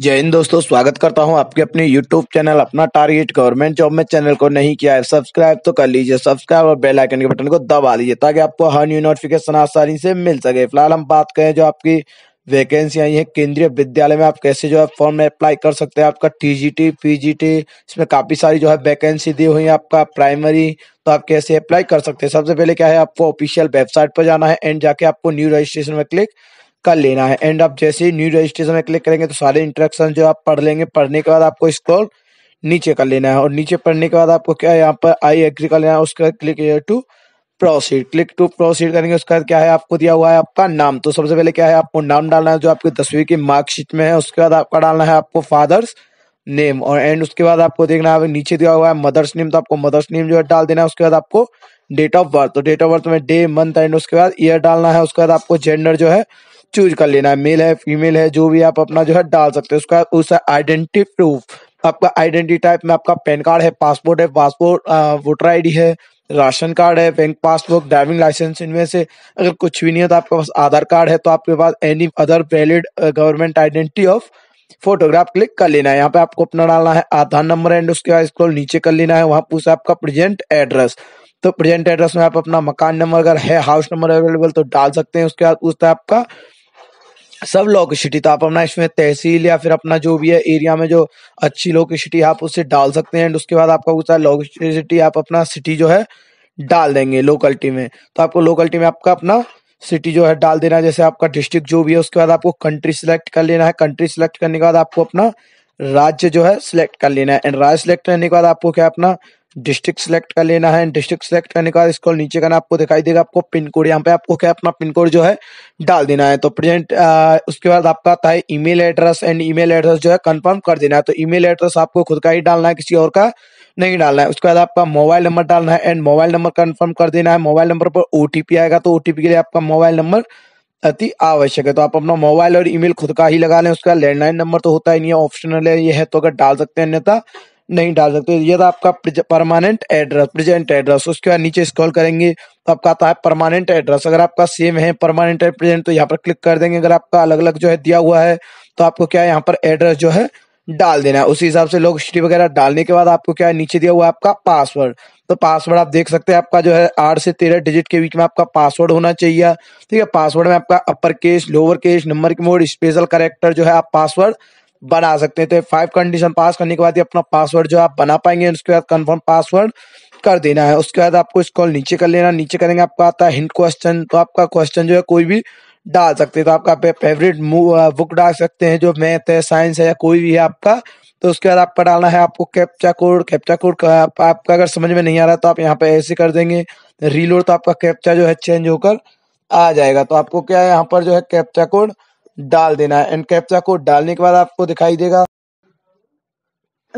जय हिंद दोस्तों स्वागत करता हूं आपके अपने यूट्यूब चैनल अपना टारगेट गवर्नमेंट जॉब में चैनल को नहीं किया है सब्सक्राइब तो कर लीजिए सब्सक्राइब और बेल आइकन के बटन को दबा लीजिए ताकि आपको हर न्यू नोटिफिकेशन आसानी से मिल सके फिलहाल हम बात करें जो आपकी वैकेंसी आई है केंद्रीय विद्यालय में आप कैसे जो है फॉर्म में अप्लाई कर सकते हैं आपका पी जी टी इसमें काफी सारी जो है वैकेंसी दी हुई है आपका प्राइमरी तो आप कैसे अप्लाई कर सकते हैं सबसे पहले क्या है आपको ऑफिशियल वेबसाइट पर जाना है एंड जाके आपको न्यू रजिस्ट्रेशन में क्लिक कर लेना है एंड आप जैसे ही न्यू रजिस्ट्रेशन में क्लिक करेंगे तो सारे इंट्रक्शन जो आप पढ़ लेंगे पढ़ने के बाद आपको स्क्रॉल नीचे कर लेना है और नीचे पढ़ने के बाद आपको क्या है यहाँ पर आई एग्री कर लेना है उसके बाद click to proceed click to proceed करेंगे उसके बाद क्या है आपको दिया हुआ है आपका नाम तो सबसे पहले क्या है आपको नाम डालना है जो आपकी दसवीं की मार्कशीट में है उसके बाद आपका डालना है आपको फादर्स नेम और एंड उसके बाद आपको देखना है नीचे दिया हुआ है मदर्स नेम तो आपको मदर्स नेम जो है डाल देना है उसके बाद आपको डेट ऑफ बर्थ तो डेट ऑफ बर्थ में डे मंथ एंड उसके बाद ईयर डालना है उसके बाद आपको जेंडर जो है चूज कर लेना है मेल है फीमेल है जो भी आप अपना जो है डाल सकते हैं उसका उसका आइडेंटिटी प्रूफ आपका आइडेंटिटी टाइप में आपका पैन कार्ड है पासपोर्ट है पासपोर्ट वोटर आईडी है राशन कार्ड है बैंक पासबुक ड्राइविंग लाइसेंस इनमें से अगर कुछ भी नहीं है तो आपके पास आधार कार्ड है तो आपके पास any other valid government identity of photograph click कर लेना है यहाँ पे आपको अपना डालना है आधार नंबर एंड उसके बाद स्क्रॉल नीचे कर लेना है वहां पूछा आपका प्रेजेंट एड्रेस तो प्रेजेंट एड्रेस में आप अपना मकान नंबर अगर है हाउस नंबर अवेलेबल तो डाल सकते हैं उसके बाद पूछता है आपका सब लोकेशिटी तो आप अपना इसमें तहसील या फिर अपना जो भी है एरिया में जो अच्छी लोकेशिटी आप उससे डाल सकते हैं एंड उसके बाद आपका कुछ लोकेशिटी आप अपना सिटी जो है डाल देंगे लोकलिटी में तो आपको लोकलिटी में आपका अपना सिटी जो है डाल देना है जैसे आपका डिस्ट्रिक्ट जो भी है उसके बाद आपको कंट्री सिलेक्ट कर लेना है कंट्री सिलेक्ट करने के बाद आपको अपना राज्य जो है सिलेक्ट कर लेना है एंड राज्य सिलेक्ट करने के बाद आपको क्या अपना डिस्ट्रिक्ट सेलेक्ट कर लेना है डिस्ट्रिक्ट सिलेक्ट करने का इसको नीचे ना आपको दिखाई देगा आपको पिन कोड यहाँ पे आपको क्या अपना पिन कोड जो है डाल देना है तो प्रेजेंट उसके बाद आपका आता है email address and email address जो है कंफर्म कर देना है तो ईमेल एड्रेस आपको खुद का ही डालना है किसी और का नहीं डालना है उसके बाद आपका मोबाइल नंबर डालना है एंड मोबाइल नंबर कन्फर्म कर देना है मोबाइल नंबर पर ओटीपी आएगा तो ओटीपी के लिए आपका मोबाइल नंबर अति आवश्यक है तो आप अपना मोबाइल और ईमेल खुद का ही लगा लें उसका लैंडलाइन नंबर तो होता ही नहीं है ऑप्शनल है ये है तो अगर डाल सकते हैं अन्यथा नहीं डाल सकते ये था आपका परमानेंट एड्रेस प्रेजेंट एड्रेस उसके बाद नीचे स्क्रॉल करेंगे तो आपका आता है परमानेंट एड्रेस अगर आपका सेम है परमानेंट एंड प्रेजेंट तो यहाँ पर क्लिक कर देंगे अगर आपका अलग अलग जो है दिया हुआ है तो आपको क्या है यहाँ पर एड्रेस जो है डाल देना है उसी हिसाब से लोग हिस्ट्री वगैरह डालने के बाद आपको क्या है नीचे दिया हुआ है आपका पासवर्ड तो पासवर्ड आप देख सकते हैं आपका जो है आठ से तेरह डिजिट के बीच में आपका पासवर्ड होना चाहिए ठीक है पासवर्ड में आपका upper case lower case number के मोड स्पेशल करेक्टर जो है आप पासवर्ड बना सकते हैं तो फाइव कंडीशन पास करने के बाद ही अपना पासवर्ड जो आप बना पाएंगे उसके बाद कंफर्म पासवर्ड कर देना है उसके बाद आपको इसको नीचे कर लेना नीचे करेंगे आपका आता है हिंट क्वेश्चन तो आपका क्वेश्चन जो है कोई भी डाल सकते हैं तो आपका फेवरेट बुक डाल सकते हैं जो मैथ है साइंस है या कोई भी है आपका तो उसके बाद आपका डालना है आपको कैप्चा कोड कैप्चा कोड आपका अगर समझ में नहीं आ रहा तो आप यहाँ पे ऐसे कर देंगे रीलोड तो आपका कैप्चा जो है चेंज होकर आ जाएगा तो आपको क्या है यहाँ पर जो है कैप्चा कोड डाल देना है एंड कैप्चा कोड डालने के बाद आपको दिखाई देगा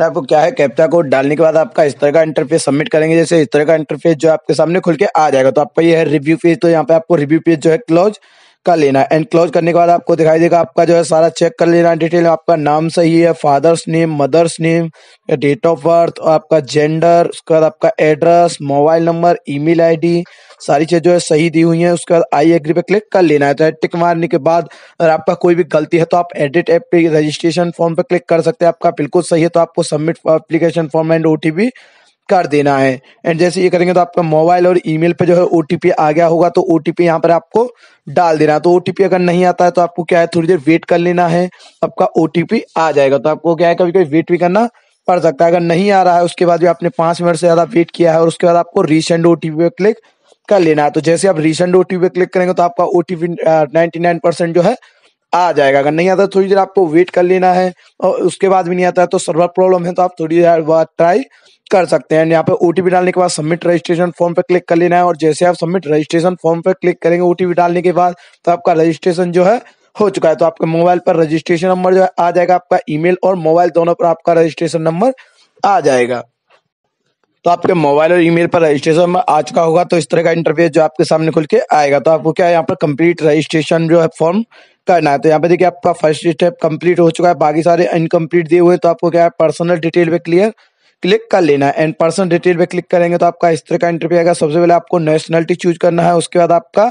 आपको क्या है कैप्चा कोड डालने के बाद आपका इस तरह का इंटरफेस सबमिट करेंगे जैसे इस तरह का इंटरफेस जो आपके सामने खुल के आ जाएगा तो आपका ये है रिव्यू पेज तो यहाँ पे आपको रिव्यू पेज जो है क्लोज कर लेना है एंड क्लोज करने के बाद आपको दिखाई देगा आपका जो है सारा चेक कर लेना है डिटेल आपका नाम सही है father's name mother's name date of birth आपका जेंडर उसके बाद आपका address mobile number email ID सारी चीज जो है सही दी हुई है उसके बाद आई एग्री पे क्लिक कर लेना है तो टिक मारने के बाद अगर आपका कोई भी गलती है तो आप एडिट ऐप पे रजिस्ट्रेशन फॉर्म पे क्लिक कर सकते हैं आपका बिल्कुल सही है तो आपको submit application form and OTP कर देना है एंड जैसे ये करेंगे तो आपका मोबाइल और ईमेल पे जो है ओटीपी आ गया होगा तो ओटीपी यहाँ पर आपको डाल देना तो ओटीपी अगर नहीं आता है तो आपको क्या है थोड़ी देर वेट कर लेना है आपका ओटीपी आ जाएगा तो आपको क्या है कभी कभी वेट भी करना पड़ सकता है अगर नहीं आ रहा है उसके बाद भी आपने पांच मिनट से ज्यादा वेट किया है और उसके बाद आपको रिसेंट ओटीपी पे क्लिक कर लेना है तो जैसे आप रिसेंट ओटीपी पे क्लिक करेंगे तो आपका ओटीपी नाइनटी नाइन परसेंट जो है आ जाएगा अगर नहीं आता थोड़ी देर आपको वेट कर लेना है और उसके बाद भी नहीं आता है तो सर्वर प्रॉब्लम है तो आप थोड़ी देर बाद ट्राई कर सकते हैं यहाँ पे ओटीपी डालने के बाद सबमिट रजिस्ट्रेशन फॉर्म पे क्लिक कर लेना है और जैसे आप सबमिट रजिस्ट्रेशन फॉर्म पे क्लिक करेंगे ओटीपी डालने के बाद तो आपका रजिस्ट्रेशन जो है हो चुका है तो आपके मोबाइल पर रजिस्ट्रेशन नंबर जो है आ जाएगा आपका ईमेल और मोबाइल दोनों पर आपका रजिस्ट्रेशन नंबर आ जाएगा तो आपके मोबाइल और ईमेल पर रजिस्ट्रेशन में आ चुका होगा तो इस तरह का इंटरव्यू जो आपके सामने खुल के आएगा तो आपको क्या यहाँ पर कंप्लीट रजिस्ट्रेशन जो है फॉर्म करना है तो यहाँ पे देखिए आपका फर्स्ट स्टेप कंप्लीट हो चुका है बाकी सारे इनकम्प्लीट दिए हुए तो आपको क्या है पर्सनल डिटेल पे क्लियर क्लिक कर लेना है एंड पर्सन डिटेल पे क्लिक करेंगे तो आपका इस तरह का इंटरव्यू आएगा सबसे पहले आपको नेशनलिटी चूज करना है उसके बाद आपका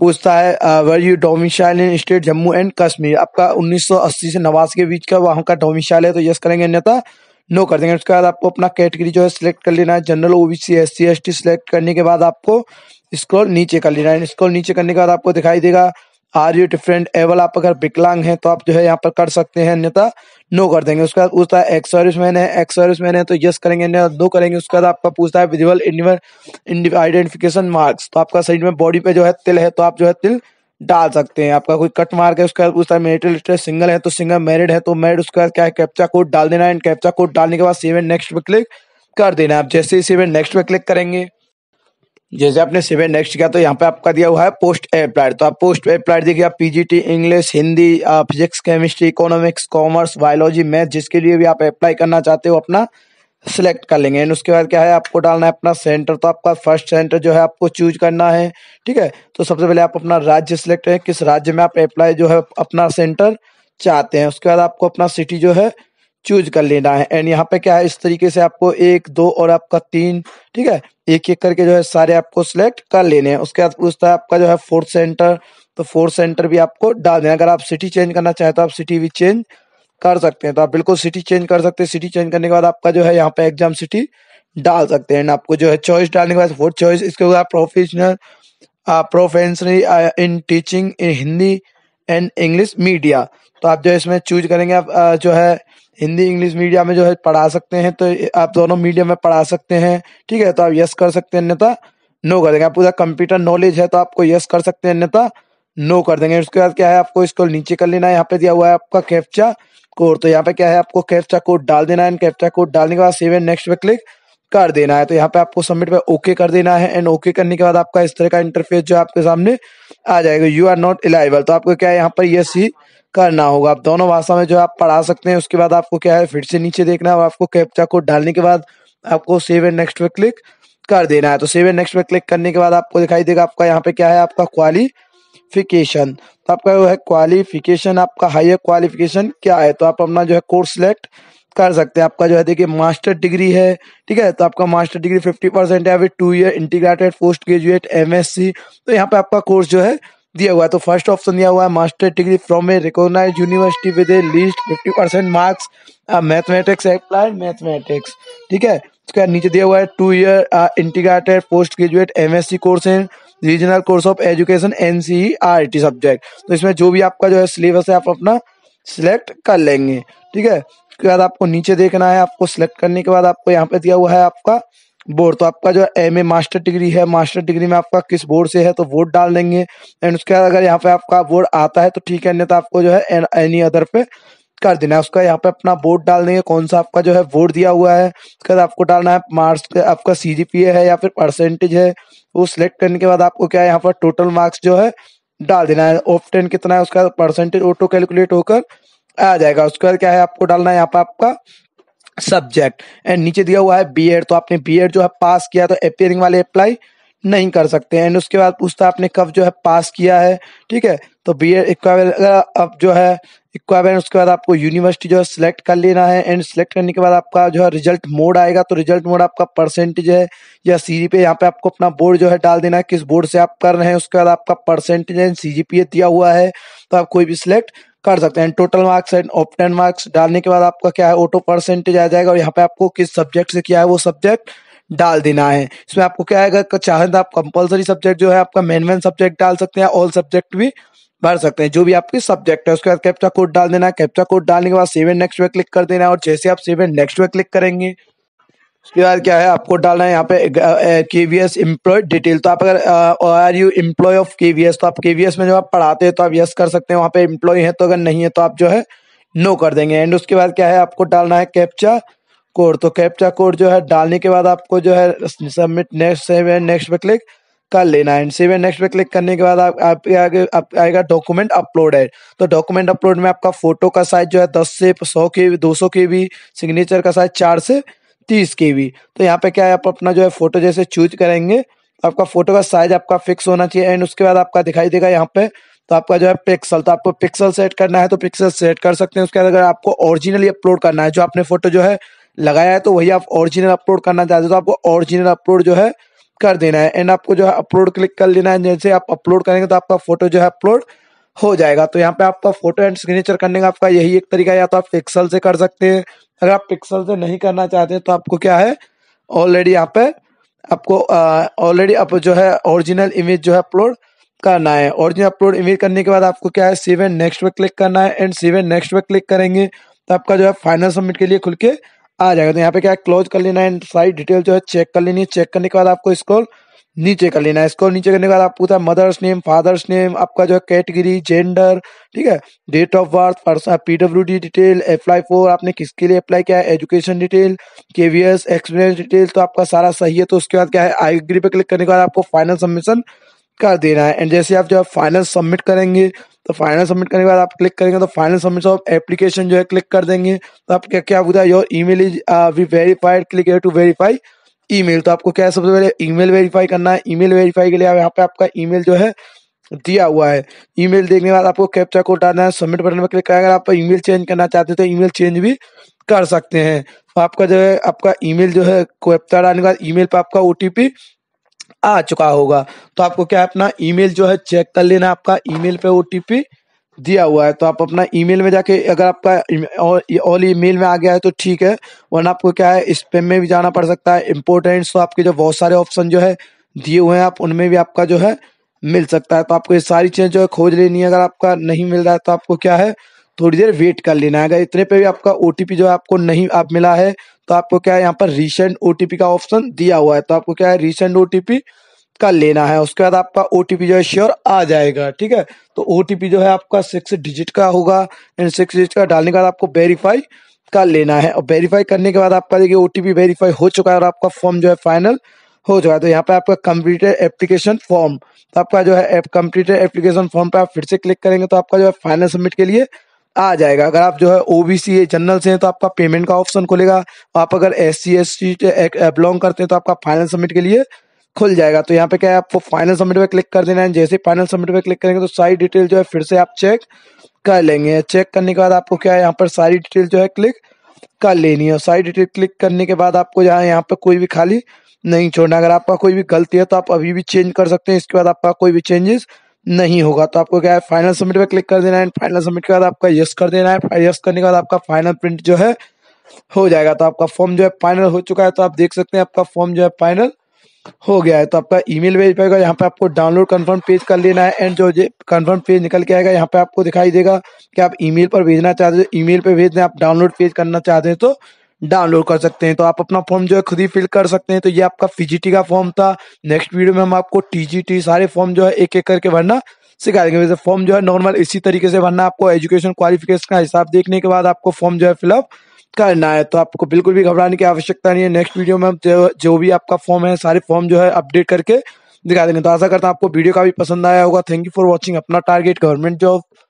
पूछता है were you domicile in state Jammu and Kashmir आपका 1980 से नवासी के बीच का वहाँ का डोमिशाइल है तो यस करेंगे अन्यथा नो कर देंगे उसके बाद आपको अपना कैटेगरी जो है सिलेक्ट कर लेना है general OBC S C S T select करने के बाद आपको स्क्रॉल नीचे कर लेना है स्क्रॉल नीचे करने के बाद आपको दिखाई देगा आर यू डिफरेंट एवल आप अगर विकलांग हैं तो आप जो है यहाँ पर कर सकते हैं अन्यथा नो कर देंगे उसके बाद पूछता है एक्स सर्विस मैन है एक्स सर्विस मैन है तो यस करेंगे नो दो करेंगे उसके बाद आपका पूछता है विजुअल आइडेंटिफिकेशन मार्क्स तो आपका शरीर में बॉडी पे जो है तिल है तो आप जो है तिल डाल सकते हैं आपका कोई कट मार्क है उसके बाद पूछता है मेरिटल स्टेट सिंगल है तो सिंगल मैरिड है तो मैरिड उसके बाद क्या है कैप्चा कोड डाल देना है एंड कैप्चा कोड डालने के बाद सेवन नेक्स्ट पे क्लिक कर देना आप जैसे ही सेवन नेक्स्ट पे क्लिक करेंगे जैसे आपने सिवे नेक्स्ट किया तो यहाँ पे आपका दिया हुआ है पोस्ट एप्लाइड तो आप पोस्ट एप्लाइड देखिए आप PGT English Hindi physics chemistry economics commerce biology math जिसके लिए भी आप अप्लाई करना चाहते हो अपना सिलेक्ट कर लेंगे एंड उसके बाद क्या है आपको डालना है अपना सेंटर तो आपका फर्स्ट सेंटर जो है आपको चूज करना है ठीक है तो सबसे पहले आप अपना राज्य सिलेक्ट करें किस राज्य में आप अप्लाई जो है अपना सेंटर चाहते हैं उसके बाद आपको अपना सिटी जो है चूज कर लेना है एंड यहाँ पे क्या है इस तरीके से आपको एक दो और आपका तीन ठीक है एक एक करके जो है सारे आपको सिलेक्ट कर लेने हैं उसके बाद पूछता है आपका जो है फोर्थ सेंटर तो फोर्थ सेंटर भी आपको डाल देना अगर आप सिटी चेंज करना चाहे तो आप सिटी भी चेंज कर सकते हैं तो आप बिल्कुल सिटी चेंज कर सकते हैं सिटी चेंज करने के बाद आपका जो है यहाँ पे एग्जाम सिटी डाल सकते हैं आपको जो है चॉइस डालने के बाद फोर्थ चॉइस इसके बाद professional professional in teaching in Hindi and English media तो आप जो है इसमें चूज करेंगे आप जो है हिंदी इंग्लिश मीडिया में जो है पढ़ा सकते हैं तो आप दोनों मीडियम में पढ़ा सकते हैं ठीक है तो आप यस कर सकते हैं अन्यथा नो कर देंगे पूरा कंप्यूटर नॉलेज है तो आपको यस कर सकते हैं अन्यथा नो कर देंगे उसके बाद क्या है आपको इसको नीचे कर लेना है यहाँ पे दिया हुआ है आपका कैप्चा कोड तो यहाँ पे क्या है आपको कैप्चा कोड डाल देना है कैप्चा कोड डालने के बाद सेवन नेक्स्ट पे क्लिक कर देना है तो यहाँ पे आपको सबमिट पे ओके कर देना है एंड ओके करने के बाद आपका इस तरह का इंटरफेस जो आपके सामने आ जाएगा यू आर नॉट एलाइबल तो आपको क्या है यहाँ पर यस ही करना होगा आप दोनों भाषा में जो आप पढ़ा सकते हैं उसके बाद आपको क्या है फिर से नीचे देखना है और आपको कैप्चा कोड डालने के बाद आपको सेव एंड नेक्स्ट पे क्लिक कर देना है तो सेव एंड नेक्स्ट पे क्लिक करने के बाद आपको दिखाई देगा आपका यहाँ पे क्या है आपका क्वालिफिकेशन तो आपका जो है क्वालिफिकेशन आपका हाइयर क्वालिफिकेशन क्या है तो आप अपना जो है कोर्स सिलेक्ट कर सकते हैं आपका जो है देखिए मास्टर डिग्री है ठीक है तो आपका मास्टर डिग्री फिफ्टी परसेंट है अभी two year integrated post graduate MSc तो यहाँ पे आपका कोर्स जो है दिया हुआ है तो फर्स्ट ऑप्शन दिया हुआ है master degree from a recognise university with at least fifty percent marks mathematics applied mathematics ठीक है उसके नीचे दिया हुआ है two year integrated post graduate M S C course है regional course of education N C subject तो इसमें जो भी आपका जो है सिलेबस है आप अपना सिलेक्ट कर लेंगे ठीक है उसके बाद आपको नीचे देखना है आपको सिलेक्ट करने के बाद आपको यहाँ पे दिया हुआ है आपका बोर्ड तो आपका जो एम ए मास्टर डिग्री है मास्टर डिग्री में आपका किस बोर्ड से है तो वोट डाल देंगे एंड उसके बाद अगर यहाँ पे आपका बोर्ड आता है तो ठीक है अन्यथा तो आपको जो है एनी अदर e पे कर देना है उसका यहाँ पे अपना बोर्ड डाल देंगे कौन सा आपका जो है वोट दिया हुआ है उसके बाद आपको डालना है मार्क्स आपका सी है या फिर परसेंटेज है वो सिलेक्ट करने के बाद आपको क्या है यहाँ पर टोटल मार्क्स जो है डाल देना है ऑफ टेन कितना है उसका परसेंटेज ऑटो कैलकुलेट होकर आ जाएगा उसके बाद क्या है आपको डालना है यहाँ पर आपका सब्जेक्ट एंड नीचे दिया हुआ है बी एड तो आपने बी एड जो है पास किया तो अपेयरिंग वाले अप्लाई नहीं कर सकते एंड उसके बाद पूछता है आपने कब जो है पास किया है ठीक है तो बी एड इक्वावेलेंट अगर जो है इक्वावेलेंट उसके बाद आपको यूनिवर्सिटी जो है सिलेक्ट कर लेना है एंड सिलेक्ट करने के बाद आपका जो है रिजल्ट मोड आएगा तो रिजल्ट मोड आपका परसेंटेज है या सी पे यहाँ पे आपको अपना बोर्ड जो है डाल देना है किस बोर्ड से आप कर रहे हैं उसके बाद आपका परसेंटेज एंड सी दिया हुआ है तो आप कोई भी सिलेक्ट कर सकते हैं total marks and obtain marks डालने के बाद आपका क्या है ऑटो परसेंटेज आ जाएगा और यहाँ पे आपको किस सब्जेक्ट से किया है वो सब्जेक्ट डाल देना है इसमें आपको क्या है चाहे तो आप कंपलसरी सब्जेक्ट जो है आपका मेन मेन सब्जेक्ट डाल सकते हैं ऑल सब्जेक्ट भी भर सकते हैं जो भी आपके सब्जेक्ट है उसके बाद कैप्चा कोड डाल देना है कैप्चा कोड डालने के बाद सेवन नेक्स्ट पे क्लिक कर देना है और जैसे आप सेवन नेक्स्ट पे क्लिक करेंगे उसके बाद क्या है आपको डालना है यहाँ पे केवीएस वी एम्प्लॉय डिटेल तो आप अगर are you employ of KVS तो आप केवीएस में जब आप पढ़ाते हैं तो आप यस कर सकते हैं वहां पे एम्प्लॉय है तो अगर नहीं है तो आप जो है नो कर देंगे एंड उसके बाद क्या है आपको डालना है कैप्चा कोड तो कैप्चा कोड जो है डालने के बाद आपको जो है submit next save and next पे क्लिक कर लेना एंड सेव एंड नेक्स्ट पे क्लिक करने के बाद आप आगे आएगा डॉक्यूमेंट अपलोड है तो डॉक्यूमेंट अपलोड में आपका फोटो का साइज जो है दस से सौ के बी दो सौ के बी सिग्नेचर का साइज चार से तीस के तो यहाँ पे क्या है आप अपना जो है फोटो जैसे चूज करेंगे तो आपका फोटो का साइज आपका फिक्स होना चाहिए एंड उसके बाद आपका दिखाई देगा यहाँ पे तो आपका जो है पिक्सल तो आपको पिक्सल सेट करना है तो पिक्सल सेट कर सकते हैं उसके बाद अगर आपको ओरिजिनली अपलोड करना है जो आपने फोटो जो है लगाया है तो वही आप ओरिजिनल अपलोड करना चाहते हो तो आपको ओरिजिनल अपलोड जो है कर देना है एंड आपको जो है अपलोड क्लिक कर लेना है जैसे आप अपलोड करेंगे तो आपका फोटो जो है अपलोड हो जाएगा तो यहाँ पे आपका फोटो एंड सिग्नेचर करने का आपका यही एक तरीका या तो आप पिक्सल से कर सकते हैं अगर आप पिक्सल से नहीं करना चाहते तो आपको क्या है ऑलरेडी यहाँ पे आपको ऑलरेडी आप जो है ओरिजिनल इमेज जो है अपलोड करना है ओरिजिनल अपलोड इमेज करने के बाद आपको क्या है सीवन नेक्स्ट पे क्लिक करना है एंड सीवन नेक्स्ट पे क्लिक करेंगे तो आपका जो है फाइनल सबमिट के लिए खुल के आ जाएगा तो यहाँ पे क्या है क्लोज कर लेना है एंड सारी डिटेल जो है चेक कर लेनी है चेक करने के बाद आपको स्कॉल नीचे कर लेना है इसको नीचे करने के बाद आप पूछा मदर्स नेम फादर्स नेम आपका जो है कैटेगरी जेंडर ठीक है date of birth person P W D detail apply for आपने किसके लिए अप्लाई किया है education detail KVS experience detail तो आपका सारा सही है तो उसके बाद क्या है आई एग्री पे क्लिक करने के बाद आपको फाइनल सबमिशन कर देना है एंड जैसे आप जो फाइनल सबमिट करेंगे तो फाइनल सबमिट करने के बाद आप क्लिक करेंगे तो फाइनल सबमिट ऑफ एप्लीकेशन जो है क्लिक कर देंगे तो आप क्या क्या बताया your email is we verified click to verify email तो आपको क्या है सबसे पहले ईमेल वेरीफाई करना है ईमेल वेरीफाई के लिए यहाँ पे आपका ईमेल जो है दिया हुआ है ईमेल देखने के बाद आपको कैप्चा को उठाना है सबमिट बटन पर क्लिक करें अगर आप ईमेल चेंज करना चाहते हैं तो ईमेल चेंज भी कर सकते हैं तो आपका जो है आपका ईमेल जो है कैप्चा डालने के बाद ईमेल पर आपका ओटीपी आ चुका होगा तो आपको क्या अपना ईमेल जो है चेक कर लेना आपका ईमेल पे ओटीपी दिया हुआ है तो आप अपना ईमेल में जाके अगर आपका ऑल ईमेल में आ गया है तो ठीक है वरना आपको क्या है स्पेम में भी जाना पड़ सकता है इम्पोर्टेंट तो आपके जो बहुत सारे ऑप्शन जो है दिए हुए हैं आप उनमें भी आपका जो है मिल सकता है तो आपको ये सारी चीज़ें जो है खोज लेनी है अगर आपका नहीं मिल रहा है तो आपको क्या है थोड़ी देर वेट कर लेना है अगर इतने पे भी आपका ओ जो है आपको नहीं आप मिला है तो आपको क्या है यहाँ पर रिसेंट ओ का ऑप्शन दिया हुआ है तो आपको क्या है रिसेंट ओ का लेना है उसके बाद आपका ओटीपी जो है श्योर आ जाएगा ठीक है तो ओटीपी जो है आपका सिक्स डिजिट का होगा एंड सिक्स डिजिट का डालने के बाद आपको वेरीफाई का लेना है और वेरीफाई करने के बाद आपका देखिए ओटीपी वेरीफाई हो चुका है और आपका फॉर्म जो है फाइनल हो चुका है तो यहाँ पे आपका कंप्लीटेड एप्लीकेशन फॉर्म तो आपका जो है कंप्लीटेड एप्लीकेशन फॉर्म पे आप फिर से क्लिक करेंगे तो आपका जो है फाइनल सबमिट के लिए आ जाएगा अगर आप जो है ओबीसी है जनरल से हैं तो आपका पेमेंट का ऑप्शन खुलेगा आप अगर S C S T belong करते हैं तो आपका फाइनल सबमिट के लिए खुल जाएगा तो यहाँ पे क्या है आपको फाइनल सबमिट पे क्लिक कर देना है जैसे फाइनल सबमिट पे क्लिक करेंगे तो सारी डिटेल जो है फिर से आप चेक कर लेंगे चेक करने के बाद आपको क्या है यहाँ पर सारी डिटेल जो है क्लिक कर लेनी है सारी डिटेल क्लिक करने के बाद आपको जहाँ यहाँ पर कोई भी खाली नहीं छोड़ना अगर आपका कोई भी गलती है तो आप अभी भी चेंज कर सकते हैं इसके बाद आपका कोई भी चेंजेस नहीं होगा तो आपको क्या है फाइनल सबमिट पे क्लिक कर देना है फाइनल सबमिट के बाद आपका यस कर देना है यस करने के बाद आपका फाइनल प्रिंट जो है हो जाएगा तो आपका फॉर्म जो है फाइनल हो चुका है तो आप देख सकते हैं आपका फॉर्म जो है फाइनल हो गया है तो आपका ईमेल भेज पाएगा यहाँ पे आपको डाउनलोड कंफर्म पेज कर लेना है एंड जो कंफर्म पेज निकल के आएगा यहाँ पे आपको दिखाई देगा कि आप ईमेल पर भेजना चाहते हो ईमेल पे भेज दें आप डाउनलोड पेज करना चाहते हैं तो डाउनलोड कर सकते हैं तो आप अपना फॉर्म जो है खुद ही फिल कर सकते हैं तो ये आपका पीजीटी का फॉर्म था नेक्स्ट वीडियो में हम आपको टीजीटी सारे फॉर्म जो है एक एक करके भरना सिखा देंगे वैसे फॉर्म जो है नॉर्मल इसी तरीके से भरना आपको एजुकेशन क्वालिफिकेशन का हिसाब देखने के बाद आपको फॉर्म जो है फिलअप करना है तो आपको बिल्कुल भी घबराने की आवश्यकता नहीं है नेक्स्ट वीडियो में हम जो, जो भी आपका फॉर्म है सारे फॉर्म जो है अपडेट करके दिखा देंगे तो आशा करता हूँ आपको वीडियो का भी पसंद आया होगा थैंक यू फॉर वॉचिंग अपना टारगेट गवर्नमेंट जॉब